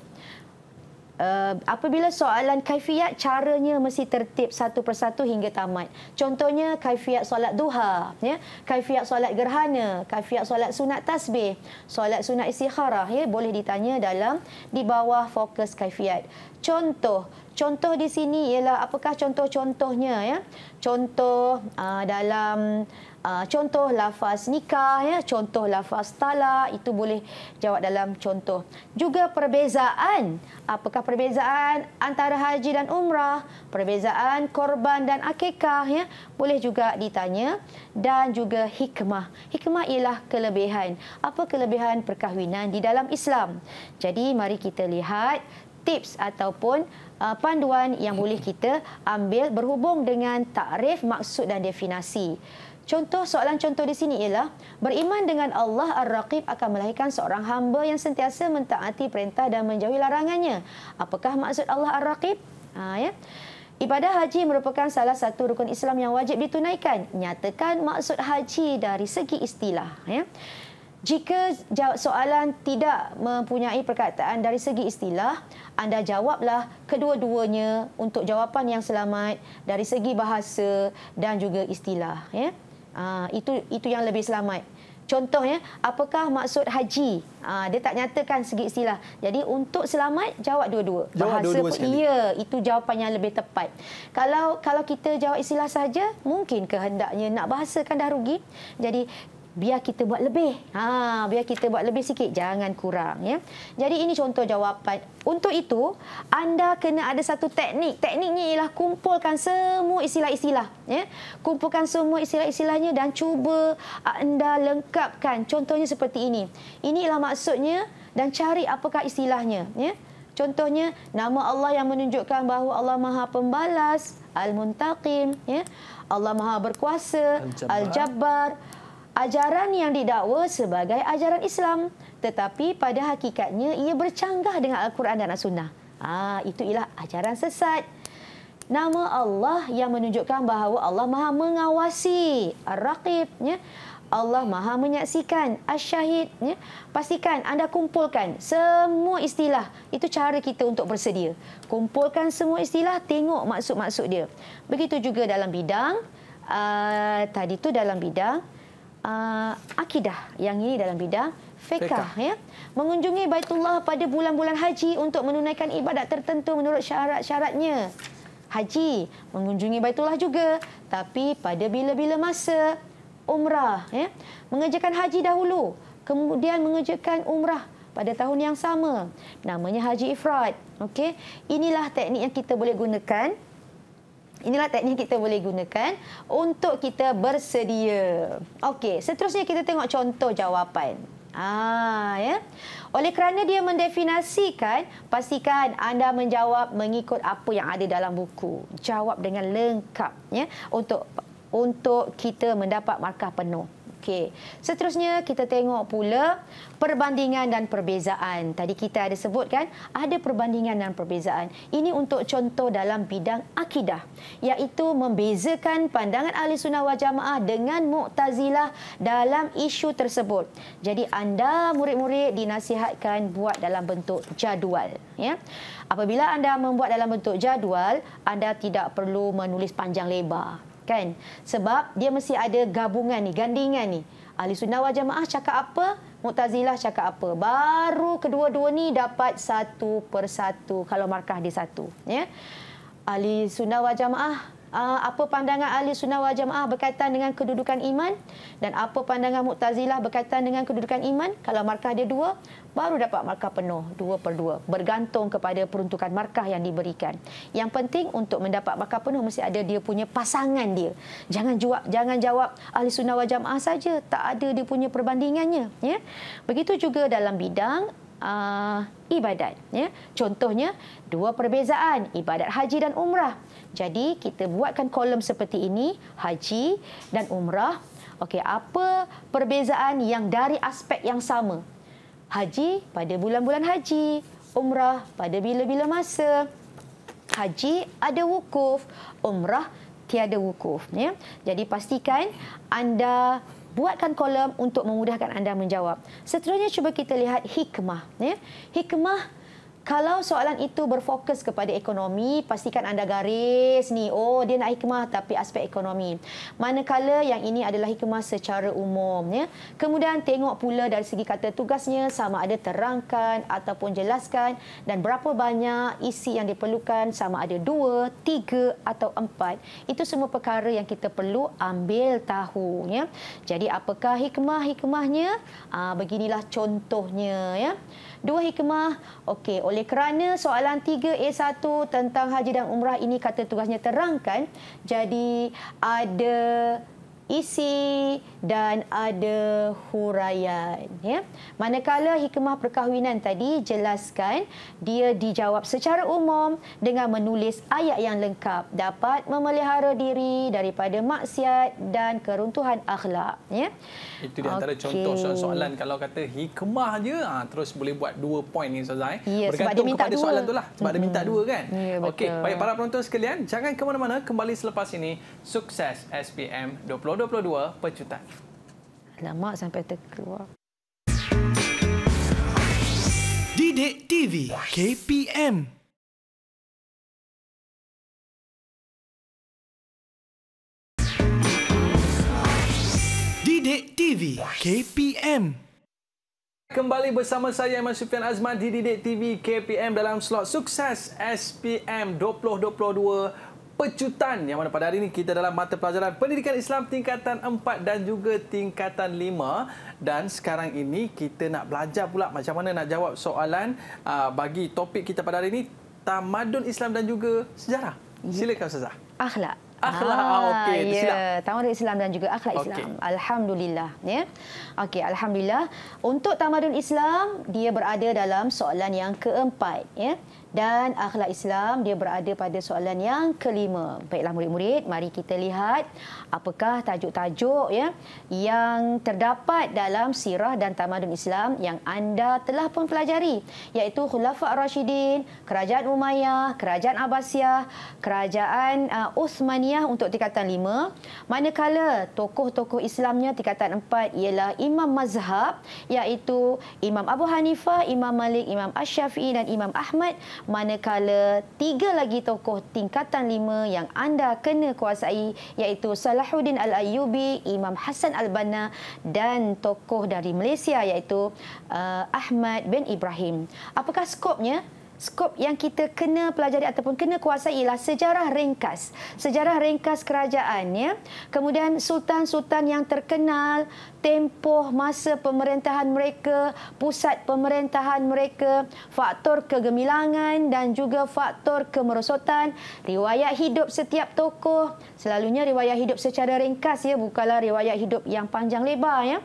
Eh, apabila soalan kaifiat caranya mesti tertib satu persatu hingga tamat contohnya kaifiat solat duha ya kaifiat solat gerhana kaifiat solat sunat tasbih solat sunat istikharah ya boleh ditanya dalam di bawah fokus kaifiat contoh Contoh di sini ialah apakah contoh-contohnya ya? Contoh uh, dalam uh, contoh lafaz nikah ya, contoh lafaz talak itu boleh jawab dalam contoh. Juga perbezaan, apakah perbezaan antara haji dan umrah, perbezaan korban dan akikah ya, boleh juga ditanya dan juga hikmah. Hikmah ialah kelebihan. Apa kelebihan perkahwinan di dalam Islam? Jadi mari kita lihat tips ataupun uh, panduan yang boleh kita ambil berhubung dengan takrif, maksud dan definasi. Contoh soalan contoh di sini ialah beriman dengan Allah Ar-Raqib akan melahirkan seorang hamba yang sentiasa mentaati perintah dan menjauhi larangannya. Apakah maksud Allah Ar-Raqib? Ha, ya. Ibadah haji merupakan salah satu rukun Islam yang wajib ditunaikan. Nyatakan maksud haji dari segi istilah. Ya. Jika jawab soalan tidak mempunyai perkataan dari segi istilah, anda jawablah kedua-duanya untuk jawapan yang selamat dari segi bahasa dan juga istilah. Ya? Ha, itu itu yang lebih selamat. Contohnya, apakah maksud haji? Ha, dia tak nyatakan segi istilah. Jadi untuk selamat, jawab dua-dua. Bahasa dua-dua pun, ya, itu jawapan yang lebih tepat. Kalau kalau kita jawab istilah saja, mungkin kehendaknya nak bahasakan dah rugi. Jadi biar kita buat lebih. Ha, biar kita buat lebih sikit, jangan kurang ya. Jadi ini contoh jawapan. Untuk itu, anda kena ada satu teknik. Tekniknya ialah kumpulkan semua istilah-istilah ya. Kumpulkan semua istilah-istilahnya dan cuba anda lengkapkan. Contohnya seperti ini. Inilah maksudnya dan cari apakah istilahnya ya. Contohnya nama Allah yang menunjukkan bahawa Allah Maha Pembalas, Al-Muntaqim ya. Allah Maha Berkuasa, Al-Jabbar. al ajaran yang didakwa sebagai ajaran Islam tetapi pada hakikatnya ia bercanggah dengan Al-Quran dan As-Sunnah. Ah ha, itu ialah ajaran sesat. Nama Allah yang menunjukkan bahawa Allah Maha mengawasi, Ar-Raqib ya. Allah Maha menyaksikan, Asy-Syahid ya. Pastikan anda kumpulkan semua istilah. Itu cara kita untuk bersedia. Kumpulkan semua istilah, tengok maksud-maksud dia. Begitu juga dalam bidang uh, tadi tu dalam bidang uh, akidah yang ini dalam bidang fiqh ya mengunjungi Baitullah pada bulan-bulan haji untuk menunaikan ibadat tertentu menurut syarat-syaratnya haji mengunjungi Baitullah juga tapi pada bila-bila masa umrah ya mengerjakan haji dahulu kemudian mengerjakan umrah pada tahun yang sama namanya haji ifrad okey inilah teknik yang kita boleh gunakan Inilah teknik kita boleh gunakan untuk kita bersedia. Okey, seterusnya kita tengok contoh jawapan. Ah, ya. Oleh kerana dia mendefinisikan, pastikan anda menjawab mengikut apa yang ada dalam buku. Jawab dengan lengkap ya untuk untuk kita mendapat markah penuh. Okey. Seterusnya kita tengok pula perbandingan dan perbezaan. Tadi kita ada sebut kan ada perbandingan dan perbezaan. Ini untuk contoh dalam bidang akidah iaitu membezakan pandangan ahli sunnah wal jamaah dengan mu'tazilah dalam isu tersebut. Jadi anda murid-murid dinasihatkan buat dalam bentuk jadual. Ya. Apabila anda membuat dalam bentuk jadual, anda tidak perlu menulis panjang lebar kan? Sebab dia mesti ada gabungan ni, gandingan ni. Ahli sunnah wal jamaah cakap apa? Mu'tazilah cakap apa? Baru kedua-dua ni dapat satu persatu kalau markah dia satu. Ya? Ahli sunnah wal jamaah Ah, apa pandangan ahli sunnah wal jamaah berkaitan dengan kedudukan iman dan apa pandangan mu'tazilah berkaitan dengan kedudukan iman kalau markah dia dua baru dapat markah penuh dua per dua bergantung kepada peruntukan markah yang diberikan yang penting untuk mendapat markah penuh mesti ada dia punya pasangan dia jangan jawab jangan jawab ahli sunnah wal jamaah saja tak ada dia punya perbandingannya ya begitu juga dalam bidang uh, ibadat. Ya? Contohnya, dua perbezaan, ibadat haji dan umrah. Jadi, kita buatkan kolom seperti ini, haji dan umrah. Okey, apa perbezaan yang dari aspek yang sama? Haji pada bulan-bulan haji, umrah pada bila-bila masa. Haji ada wukuf, umrah tiada wukuf. Ya? Jadi pastikan anda Buatkan kolom untuk memudahkan anda menjawab. Seterusnya cuba kita lihat hikmah. Ya. Hikmah kalau soalan itu berfokus kepada ekonomi, pastikan anda garis ni. Oh, dia nak hikmah tapi aspek ekonomi. Manakala yang ini adalah hikmah secara umum. Ya. Kemudian tengok pula dari segi kata tugasnya sama ada terangkan ataupun jelaskan dan berapa banyak isi yang diperlukan sama ada dua, tiga atau empat. Itu semua perkara yang kita perlu ambil tahu. Ya. Jadi apakah hikmah-hikmahnya? Ah, beginilah contohnya. Ya dua hikmah. Okey, oleh kerana soalan 3A1 tentang haji dan umrah ini kata tugasnya terangkan, jadi ada isi dan ada huraian. Ya. Manakala hikmah perkahwinan tadi jelaskan dia dijawab secara umum dengan menulis ayat yang lengkap. Dapat memelihara diri daripada maksiat dan keruntuhan akhlak. Ya. Itu di antara okay. contoh soalan-soalan kalau kata hikmah je ha, terus boleh buat dua poin ni Sazai. Eh. Ya, Bergantung dia minta kepada dua. soalan tu lah. Sebab hmm. dia minta dua kan. Ya, Okey, baik para penonton sekalian jangan ke mana-mana kembali selepas ini. Sukses SPM 2020. 2022 pecutan. lama sampai terkeluar. Dide TV KPM Dide TV KPM Kembali bersama saya Iman Sufian Azman di Didik TV KPM dalam slot sukses SPM 2022 pecutan yang mana pada hari ini kita dalam mata pelajaran pendidikan Islam tingkatan 4 dan juga tingkatan 5 dan sekarang ini kita nak belajar pula macam mana nak jawab soalan uh, bagi topik kita pada hari ini tamadun Islam dan juga sejarah. Ya. Silakan Ustazah. Akhlak. Akhlak. Ah, Okey, ya. silap. Yeah. Tamadun Islam dan juga akhlak okay. Islam. Alhamdulillah, ya. Yeah. Okey, alhamdulillah. Untuk tamadun Islam, dia berada dalam soalan yang keempat, ya. Yeah dan akhlak Islam dia berada pada soalan yang kelima. Baiklah murid-murid, mari kita lihat uh, apakah tajuk-tajuk ya yang terdapat dalam sirah dan tamadun Islam yang anda telah pun pelajari iaitu Khulafa Rashidin, Kerajaan Umayyah, Kerajaan Abbasiyah, Kerajaan uh, Uthmaniyah untuk tingkatan 5. Manakala tokoh-tokoh Islamnya tingkatan 4 ialah Imam Mazhab iaitu Imam Abu Hanifah, Imam Malik, Imam Ash-Syafi'i dan Imam Ahmad. Manakala tiga lagi tokoh tingkatan 5 yang anda kena kuasai iaitu Salah Salahuddin Al-Ayubi, Imam Hassan Al-Banna dan tokoh dari Malaysia iaitu uh, Ahmad bin Ibrahim. Apakah skopnya? Skop yang kita kena pelajari ataupun kena kuasai ialah sejarah ringkas. Sejarah ringkas kerajaan. Ya. Kemudian sultan-sultan yang terkenal, tempoh masa pemerintahan mereka, pusat pemerintahan mereka, faktor kegemilangan dan juga faktor kemerosotan, riwayat hidup setiap tokoh, selalunya riwayat hidup secara ringkas ya, bukanlah riwayat hidup yang panjang lebar ya.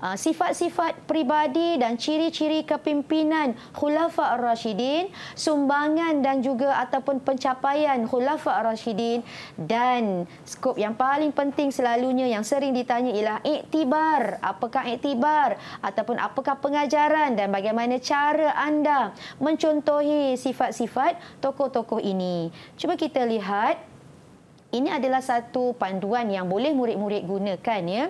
Ah, sifat-sifat pribadi dan ciri-ciri kepimpinan Khulafa Ar-Rashidin, sumbangan dan juga ataupun pencapaian Khulafa Ar-Rashidin dan skop yang paling penting selalunya yang sering ditanya ialah iktibar iktibar, apakah iktibar ataupun apakah pengajaran dan bagaimana cara anda mencontohi sifat-sifat tokoh-tokoh ini. Cuba kita lihat ini adalah satu panduan yang boleh murid-murid gunakan ya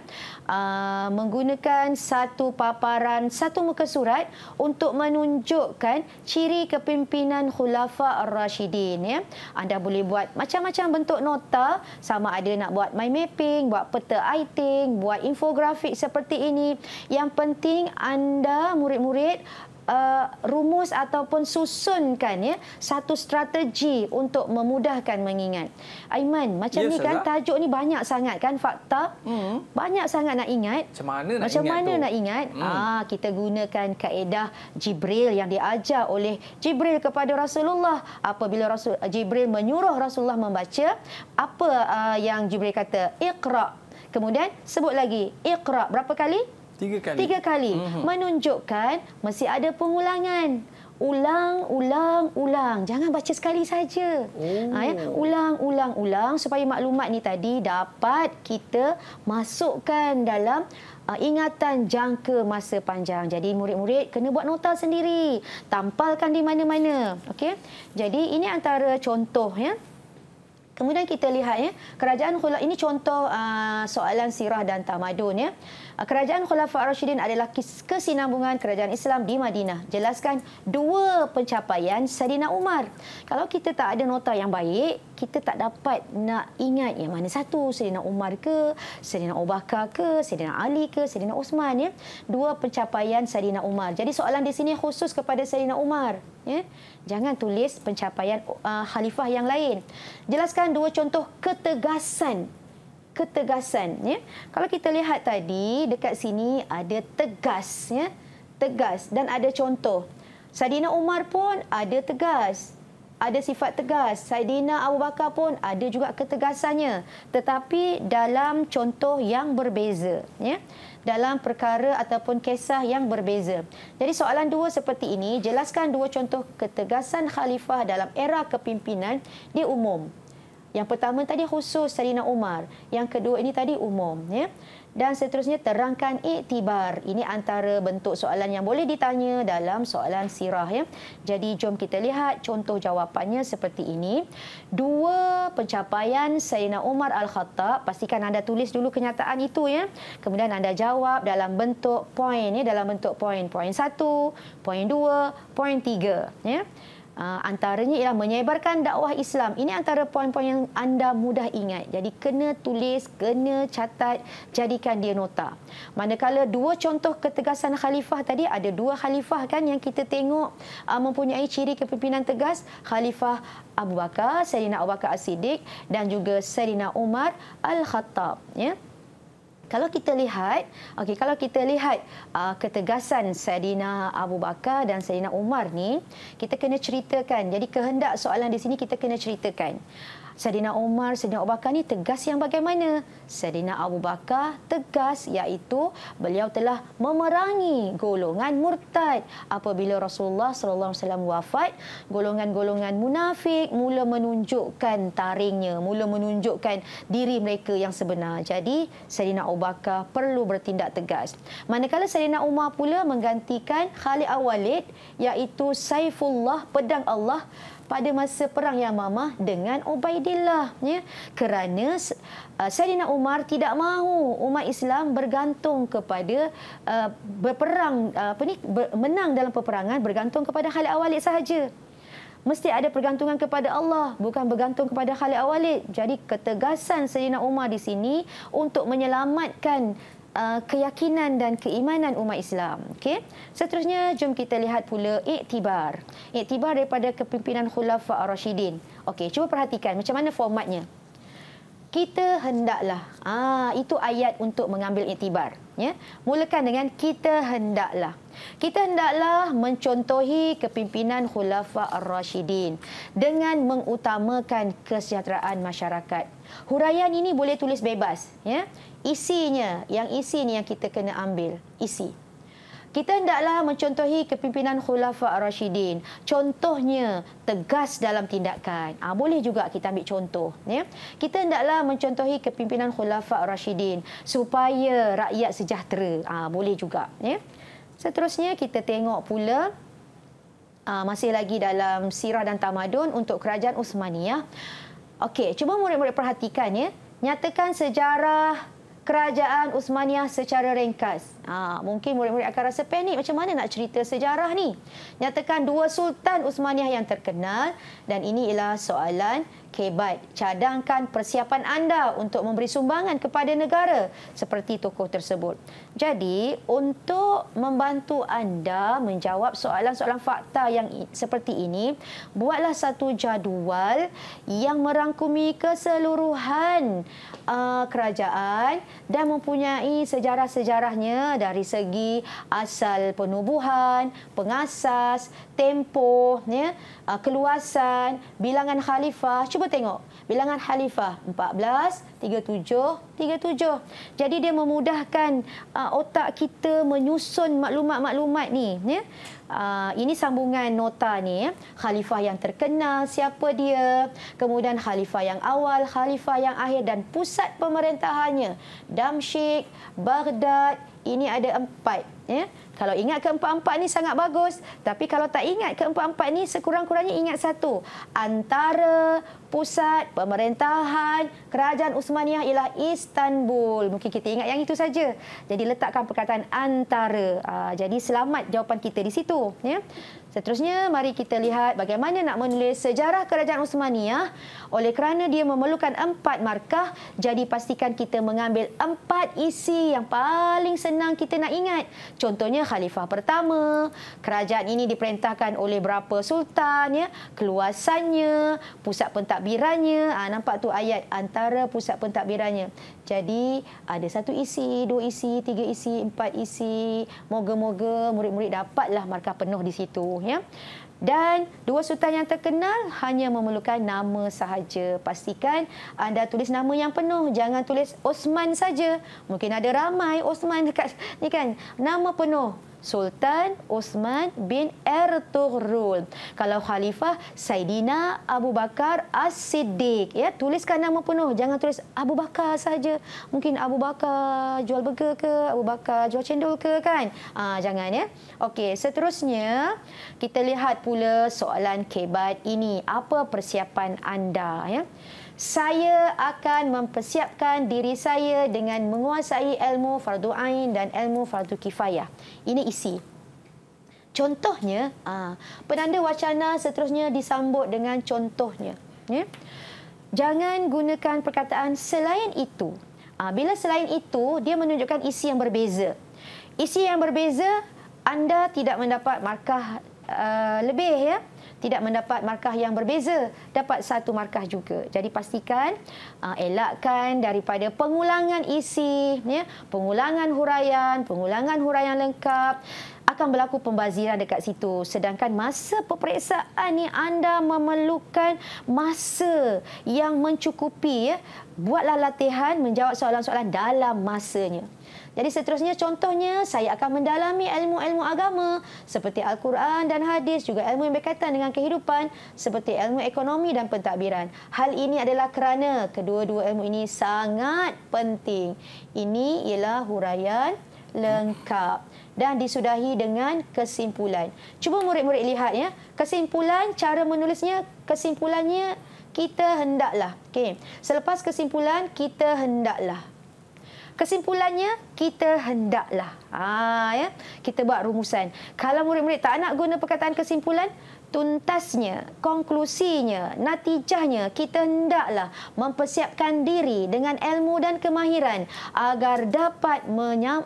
ah, menggunakan satu paparan satu muka surat untuk menunjukkan ciri kepimpinan khulafa ar-rashidin ya anda boleh buat macam-macam bentuk nota sama ada nak buat mind mapping buat peta iting buat infografik seperti ini yang penting anda murid-murid uh, rumus ataupun susunkan ya satu strategi untuk memudahkan mengingat. Aiman, macam ya, ni kan tajuk ni banyak sangat kan fakta? Hmm. Banyak sangat nak ingat. Macam mana nak macam ingat? mana nak ingat? Hmm. Ah, kita gunakan kaedah Jibril yang diajar oleh Jibril kepada Rasulullah apabila Rasul eh, Jibril menyuruh Rasulullah membaca apa uh, yang Jibril kata? Iqra. Kemudian sebut lagi Iqra berapa kali? Tiga kali. Tiga kali. Mm -hmm. Menunjukkan masih ada pengulangan. Ulang, ulang, ulang. Jangan baca sekali saja. Oh. Ha, ya? Ulang, ulang, ulang supaya maklumat ni tadi dapat kita masukkan dalam uh, ingatan jangka masa panjang. Jadi murid-murid kena buat nota sendiri. Tampalkan di mana-mana. Okay, Jadi ini antara contoh ya. Kemudian kita lihat ya, kerajaan Khulaf ini contoh uh, soalan sirah dan tamadun ya. Ah, kerajaan Khulafa'ur Rashidin adalah kesinambungan kerajaan Islam di Madinah. Jelaskan dua pencapaian Saidina Umar. Kalau kita tak ada nota yang baik, kita tak dapat nak ingat yang mana satu, Saidina Umar ke, Saidina Abu ke, Saidina Ali ke, Saidina Osman ya. Dua pencapaian Saidina Umar. Jadi soalan di sini khusus kepada Saidina Umar. Ya. Jangan tulis pencapaian uh, khalifah yang lain. Jelaskan dua contoh ketegasan ketegasan ya. Kalau kita lihat tadi dekat sini ada tegas ya. Tegas dan ada contoh. Saidina Umar pun ada tegas. Ada sifat tegas. Saidina Abu Bakar pun ada juga ketegasannya. Tetapi dalam contoh yang berbeza ya. Dalam perkara ataupun kisah yang berbeza. Jadi soalan dua seperti ini, jelaskan dua contoh ketegasan khalifah dalam era kepimpinan di umum. Yang pertama tadi khusus Sayyidina Umar. Yang kedua ini tadi umum. Ya. Dan seterusnya terangkan iktibar. Ini antara bentuk soalan yang boleh ditanya dalam soalan sirah. Ya. Jadi jom kita lihat contoh jawapannya seperti ini. Dua pencapaian Sayyidina Umar Al-Khattab. Pastikan anda tulis dulu kenyataan itu. ya. Kemudian anda jawab dalam bentuk poin. Ya. Dalam bentuk poin. Poin satu, poin dua, poin tiga. Ya. Uh, antaranya ialah menyebarkan dakwah Islam. Ini antara poin-poin yang anda mudah ingat. Jadi kena tulis, kena catat, jadikan dia nota. Manakala dua contoh ketegasan khalifah tadi, ada dua khalifah kan yang kita tengok uh, mempunyai ciri kepimpinan tegas. Khalifah Abu Bakar, Sayyidina Abu Bakar As-Siddiq dan juga Sayyidina Umar Al-Khattab. Ya kalau kita lihat okey kalau kita lihat uh, ketegasan Saidina Abu Bakar dan Saidina Umar ni kita kena ceritakan jadi kehendak soalan di sini kita kena ceritakan Sayyidina Omar, Sayyidina Abu Bakar ni tegas yang bagaimana? Sayyidina Abu Bakar tegas iaitu beliau telah memerangi golongan murtad. Apabila Rasulullah sallallahu alaihi wasallam wafat, golongan-golongan munafik mula menunjukkan taringnya, mula menunjukkan diri mereka yang sebenar. Jadi Sayyidina Abu Bakar perlu bertindak tegas. Manakala Sayyidina Umar pula menggantikan Khalid Awalid, walid iaitu Saifullah pedang Allah pada masa perang Yamamah dengan Ubaidillah ya kerana uh, Saidina Umar tidak mahu umat Islam bergantung kepada uh, berperang uh, apa ni ber, menang dalam peperangan bergantung kepada hal awalik sahaja mesti ada pergantungan kepada Allah bukan bergantung kepada Khalid Walid jadi ketegasan Saidina Umar di sini untuk menyelamatkan Uh, keyakinan dan keimanan umat Islam. Okey. Seterusnya jom kita lihat pula iktibar. Iktibar daripada kepimpinan Khulafa Ar-Rashidin. Okey, cuba perhatikan macam mana formatnya. Kita hendaklah. Ah, itu ayat untuk mengambil iktibar ya mulakan dengan kita hendaklah kita hendaklah mencontohi kepimpinan khulafa ar rashidin dengan mengutamakan kesejahteraan masyarakat huraian ini boleh tulis bebas ya isinya yang isi ni yang kita kena ambil isi kita hendaklah mencontohi kepimpinan Khulafa Rashidin. Contohnya, tegas dalam tindakan. Ha, boleh juga kita ambil contoh. Ya? Kita hendaklah mencontohi kepimpinan Khulafa Rashidin supaya rakyat sejahtera. Ha, boleh juga. Ya? Seterusnya, kita tengok pula ha, masih lagi dalam sirah dan tamadun untuk kerajaan Uthmaniyah. Okey, cuba murid-murid perhatikan ya. Nyatakan sejarah kerajaan Usmaniyah secara ringkas. Ha, mungkin murid-murid akan rasa panik macam mana nak cerita sejarah ni. Nyatakan dua Sultan Usmaniyah yang terkenal dan ini ialah soalan kebat. Cadangkan persiapan anda untuk memberi sumbangan kepada negara seperti tokoh tersebut. Jadi untuk membantu anda menjawab soalan-soalan fakta yang seperti ini, buatlah satu jadual yang merangkumi keseluruhan uh, kerajaan dan mempunyai sejarah-sejarahnya dari segi asal penubuhan, pengasas, tempoh, uh, keluasan, bilangan khalifah. Cuba tengok bilangan Khalifah 14 37 37. Jadi dia memudahkan uh, otak kita menyusun maklumat-maklumat ni ya. Uh, ini sambungan nota ni ya. Khalifah yang terkenal siapa dia, kemudian khalifah yang awal, khalifah yang akhir dan pusat pemerintahannya Damsyik, Baghdad. Ini ada empat Ya? Kalau ingat keempat-empat ni sangat bagus. Tapi kalau tak ingat keempat-empat ni sekurang-kurangnya ingat satu. Antara pusat pemerintahan kerajaan Uthmaniyah ialah Istanbul. Mungkin kita ingat yang itu saja. Jadi letakkan perkataan antara. Ah, jadi selamat jawapan kita di situ. Ya? Seterusnya, mari kita lihat bagaimana nak menulis sejarah Kerajaan Osmaniyah. Oleh kerana dia memerlukan empat markah, jadi pastikan kita mengambil empat isi yang paling senang kita nak ingat. Contohnya, Khalifah pertama. Kerajaan ini diperintahkan oleh berapa sultan, ya? keluasannya, pusat pentadbirannya. Ha, nampak tu ayat antara pusat pentadbirannya. Jadi ada satu isi, dua isi, tiga isi, empat isi. Moga-moga murid-murid dapatlah markah penuh di situ. Ya. Dan dua sultan yang terkenal hanya memerlukan nama sahaja. Pastikan anda tulis nama yang penuh. Jangan tulis Osman saja. Mungkin ada ramai Osman dekat ni kan. Nama penuh. Sultan Osman bin Ertugrul. Kalau khalifah Saidina Abu Bakar As-Siddiq. Ya, tuliskan nama penuh. Jangan tulis Abu Bakar saja. Mungkin Abu Bakar jual burger ke, Abu Bakar jual cendol ke kan? Ah, jangan ya. Okey, seterusnya kita lihat pula soalan kebat ini. Apa persiapan anda ya? saya akan mempersiapkan diri saya dengan menguasai ilmu fardu ain dan ilmu fardu kifayah. Ini isi. Contohnya, ah, penanda wacana seterusnya disambut dengan contohnya. Ya. Jangan gunakan perkataan selain itu. Ah, bila selain itu, dia menunjukkan isi yang berbeza. Isi yang berbeza, anda tidak mendapat markah ah, lebih. Ya? tidak mendapat markah yang berbeza dapat satu markah juga. Jadi pastikan ah, elakkan daripada pengulangan isi, ya, pengulangan huraian, pengulangan huraian lengkap akan berlaku pembaziran dekat situ. Sedangkan masa peperiksaan ni anda memerlukan masa yang mencukupi ya. Buatlah latihan menjawab soalan-soalan dalam masanya. Jadi seterusnya contohnya saya akan mendalami ilmu-ilmu agama seperti Al-Quran dan hadis juga ilmu yang berkaitan dengan kehidupan seperti ilmu ekonomi dan pentadbiran. Hal ini adalah kerana kedua-dua ilmu ini sangat penting. Ini ialah huraian lengkap dan disudahi dengan kesimpulan. Cuba murid-murid lihat ya. Kesimpulan cara menulisnya kesimpulannya kita hendaklah. Okey. Selepas kesimpulan kita hendaklah. Kesimpulannya, kita hendaklah. Ha, ya? Kita buat rumusan. Kalau murid-murid tak nak guna perkataan kesimpulan, tuntasnya, konklusinya, natijahnya, kita hendaklah mempersiapkan diri dengan ilmu dan kemahiran agar dapat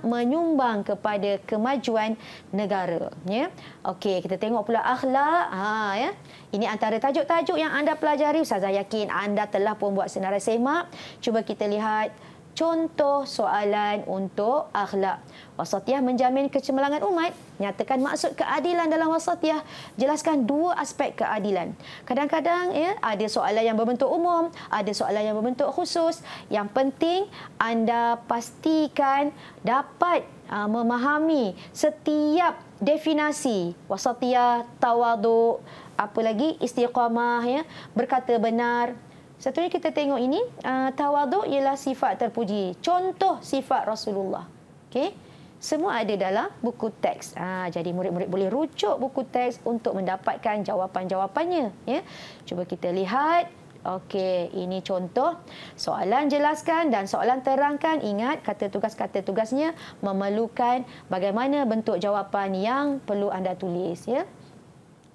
menyumbang kepada kemajuan negara. Ya? Okey, kita tengok pula akhlak. Ha, ya? Ini antara tajuk-tajuk yang anda pelajari. Ustazah yakin anda telah pun buat senarai semak. Cuba kita lihat contoh soalan untuk akhlak. Wasatiyah menjamin kecemerlangan umat, nyatakan maksud keadilan dalam wasatiyah, jelaskan dua aspek keadilan. Kadang-kadang ya, ada soalan yang berbentuk umum, ada soalan yang berbentuk khusus. Yang penting anda pastikan dapat uh, memahami setiap definasi wasatiyah, tawaduk, apa lagi istiqamah ya berkata benar satu Satunya kita tengok ini, uh, tawaduk ialah sifat terpuji. Contoh sifat Rasulullah. Okey. Semua ada dalam buku teks. Ha, jadi murid-murid boleh rujuk buku teks untuk mendapatkan jawapan-jawapannya. Ya. Cuba kita lihat. Okey, ini contoh. Soalan jelaskan dan soalan terangkan. Ingat, kata tugas-kata tugasnya memerlukan bagaimana bentuk jawapan yang perlu anda tulis. Ya.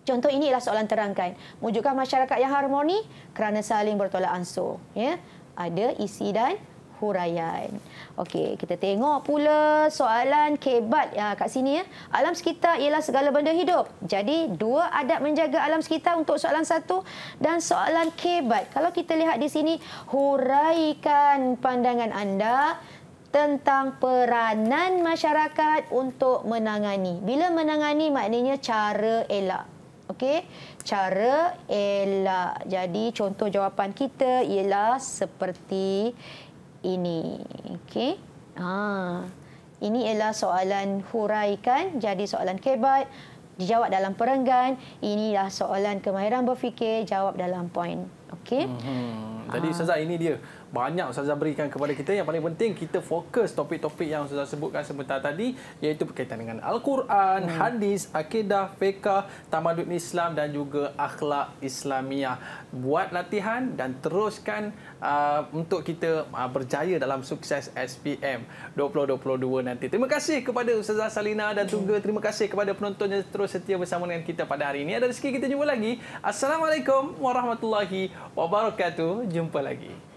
Contoh ini ialah soalan terangkan. Wujudkan masyarakat yang harmoni kerana saling bertolak ansur. Ya? Ada isi dan huraian. Okey, kita tengok pula soalan kebat ya, kat sini. Ya. Alam sekitar ialah segala benda hidup. Jadi, dua adat menjaga alam sekitar untuk soalan satu dan soalan kebat. Kalau kita lihat di sini, huraikan pandangan anda tentang peranan masyarakat untuk menangani. Bila menangani maknanya cara elak. Okey, cara elak. Jadi contoh jawapan kita ialah seperti ini. Okey. Ha. Ini ialah soalan huraikan. Jadi soalan kebat dijawab dalam perenggan. Inilah soalan kemahiran berfikir jawab dalam poin. Okey. Hmm. Jadi ah. Ustazah ini dia. Banyak Ustazah berikan kepada kita yang paling penting kita fokus topik-topik yang Ustazah sebutkan sebentar tadi iaitu berkaitan dengan al-Quran, hmm. hadis, akidah, fiqh, tamadun Islam dan juga akhlak Islamiah. Buat latihan dan teruskan uh, untuk kita uh, berjaya dalam sukses SPM 2022 nanti. Terima kasih kepada Ustazah Salina dan juga terima kasih kepada penonton yang terus setia bersama dengan kita pada hari ini. Ada rezeki kita jumpa lagi. Assalamualaikum warahmatullahi Wabarakatuh. Jumpa lagi.